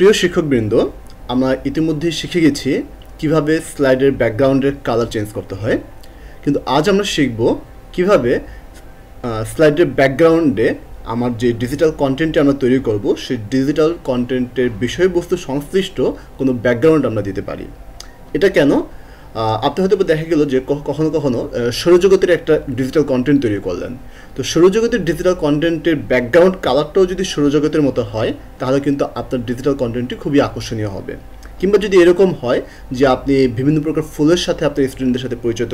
প্রিয় শিক্ষকবৃন্দ আমরা ইতিমধ্যে শিখে গেছি কিভাবে স্লাইডের ব্যাকগ্রাউন্ডের কালার চেঞ্জ করতে হয় কিন্তু আজ আমরা শিখব কিভাবে স্লাইডের ব্যাকগ্রাউন্ডে আমার যে ডিজিটাল কন্টেন্টটি আমরা তৈরি করব সেই ডিজিটাল কন্টেন্টের বিষয়বস্তু সংশ্লিষ্ট কোনো ব্যাকগ্রাউন্ড আমরা দিতে পারি এটা কেন আপনি হয়তো দেখা গেল যে কখনো কখনো সৌরজগতের একটা ডিজিটাল কন্টেন্ট তৈরি করলেন তো সৌরজগতের ডিজিটাল কন্টেন্টের ব্যাকগ্রাউন্ড কালারটাও যদি সৌরজগতের মতো হয় তাহলে কিন্তু আপনার ডিজিটাল কন্টেন্টটি খুবই আকর্ষণীয় হবে কিংবা যদি এরকম হয় যে আপনি বিভিন্ন প্রকার ফুলের সাথে আপনার স্টুডেন্টদের সাথে পরিচয়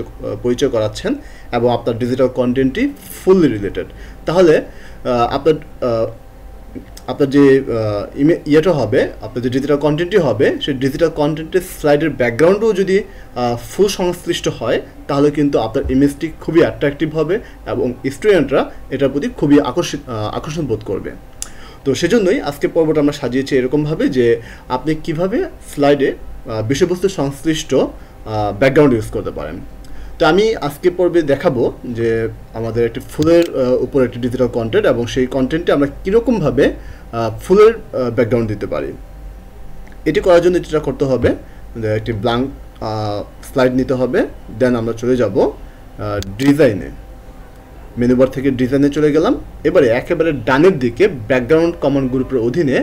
পরিচয় করাচ্ছেন এবং আপনার ডিজিটাল কন্টেন্টটি ফুললি রিলেটেড তাহলে আপনার আপনার যে ইমে ইয়েটা হবে আপনার যে ডিজিটাল কন্টেন্টই হবে সেই ডিজিটাল কন্টেন্টের স্লাইডের ব্যাকগ্রাউন্ডও যদি ফুল সংশ্লিষ্ট হয় তাহলে কিন্তু আপনার ইমেজটি খুবই অ্যাট্রাকটিভ হবে এবং স্টুডেন্টরা এটার প্রতি খুবই আকর্ষিত আকর্ষণ বোধ করবে তো সেজন্যই আজকে পর্বটা আমরা সাজিয়েছি এরকমভাবে যে আপনি কিভাবে স্লাইডে বিষয়বস্তু সংশ্লিষ্ট ব্যাকগ্রাউন্ড ইউজ করতে পারেন তো আমি আজকে পর্বে দেখাবো যে আমাদের একটি ফুলের উপর একটি ডিজিটাল কন্টেন্ট এবং সেই কন্টেন্টে আমরা কীরকমভাবে ফুলের ব্যাকগ্রাউন্ড দিতে পারি এটি করার জন্য যেটা করতে হবে একটি ব্লাঙ্ক স্লাইড নিতে হবে দেন আমরা চলে যাব ডিজাইনে মেনুবার থেকে ডিজাইনে চলে গেলাম এবারে একেবারে ডানের দিকে ব্যাকগ্রাউন্ড কমন গ্রুপের অধীনে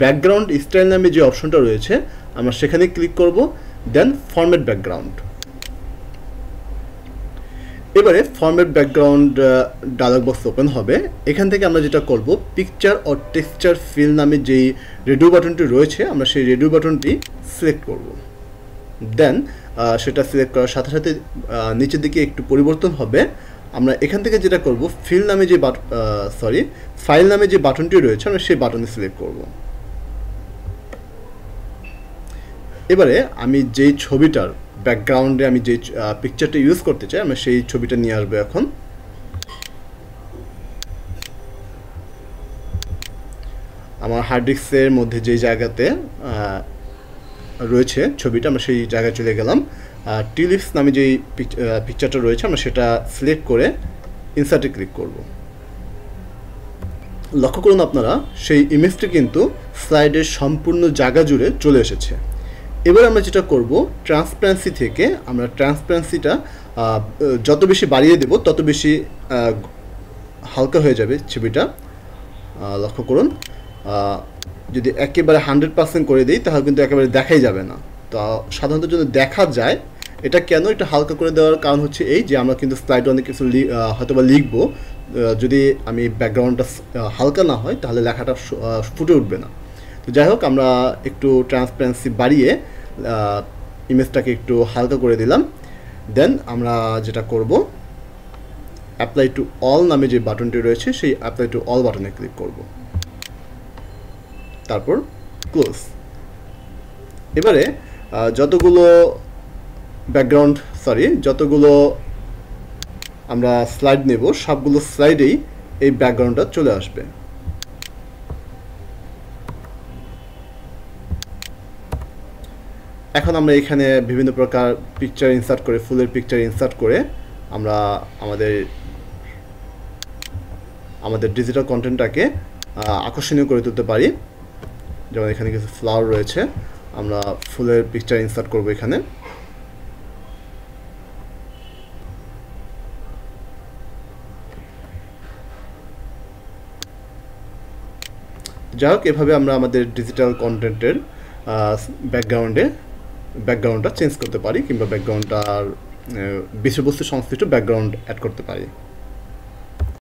ব্যাকগ্রাউন্ড স্টাইল নামে যে অপশনটা রয়েছে আমরা সেখানে ক্লিক করব দেন ফর্মেট ব্যাকগ্রাউন্ড এবারে ফর্মের ব্যাকগ্রাউন্ড ডায়লগ বক্স ওপেন হবে এখান থেকে আমরা যেটা করব পিকচার ও টেক্সচার ফিল নামে যেই রেডিও বাটনটি রয়েছে আমরা সেই রেডিও বাটনটি সিলেক্ট করব দেন সেটা সিলেক্ট করার সাথে সাথে নিচের দিকে একটু পরিবর্তন হবে আমরা এখান থেকে যেটা করব ফিল নামে যে বাট সরি ফাইল নামে যে বাটনটি রয়েছে আমরা সেই বাটনে সিলেক্ট করব এবারে আমি যেই ছবিটার ব্যাকগ্রাউন্ডে আমি যে পিকচারটা ইউজ করতে চাই আমি সেই ছবিটা নিয়ে আসবো এখন আমার হার্ড ডিস্কের মধ্যে যে জায়গাতে রয়েছে ছবিটা আমরা সেই জায়গায় চলে গেলাম টিলিপস নামে যেই পিকচারটা রয়েছে আমরা সেটা সিলেক্ট করে ইনসার্টে ক্লিক করব লক্ষ্য করুন আপনারা সেই ইমেজটি কিন্তু স্লাইডের সম্পূর্ণ জায়গা জুড়ে চলে এসেছে এবার আমরা যেটা করব ট্রান্সপারেন্সি থেকে আমরা ট্রান্সপারেন্সিটা যত বেশি বাড়িয়ে দেব তত বেশি হালকা হয়ে যাবে ছবিটা লক্ষ্য করুন যদি একেবারে হান্ড্রেড পার্সেন্ট করে দিই তাহলে কিন্তু একেবারে দেখাই যাবে না তো সাধারণত যদি দেখা যায় এটা কেন এটা হালকা করে দেওয়ার কারণ হচ্ছে এই যে আমরা কিন্তু স্লাইড অনেক কিছু হয়তো বা লিখবো যদি আমি ব্যাকগ্রাউন্ডটা হালকা না হয় তাহলে লেখাটা ফুটে উঠবে না তো যাই হোক আমরা একটু ট্রান্সপারেন্সি বাড়িয়ে ইমেজটাকে একটু হালকা করে দিলাম দেন আমরা যেটা করব অ্যাপ্লাই টু অল নামে যে বাটনটি রয়েছে সেই অ্যাপ্লাই টু অল বাটনে ক্লিক করব তারপর ক্লোজ এবারে যতগুলো ব্যাকগ্রাউন্ড সরি যতগুলো আমরা স্লাইড নেব সবগুলো স্লাইডেই এই ব্যাকগ্রাউন্ডটা চলে আসবে এখন আমরা এখানে বিভিন্ন প্রকার পিকচার ইনসার্ট করে ফুলের পিকচার ইনসার্ট করে আমরা আমাদের আমাদের ডিজিটাল কন্টেন্টটাকে আকর্ষণীয় করে তুলতে পারি যেমন এখানে কিছু ফ্লাওয়ার রয়েছে আমরা ফুলের পিকচার ইনসার্ট করব এখানে যাই হোক এভাবে আমরা আমাদের ডিজিটাল কন্টেন্টের ব্যাকগ্রাউন্ডে ব্যাকগ্রাউন্ডটা চেঞ্জ করতে পারি কিংবা ব্যাকগ্রাউন্ডটার বিষয়বস্তু সংশ্লিষ্ট ব্যাকগ্রাউন্ড অ্যাড করতে পারি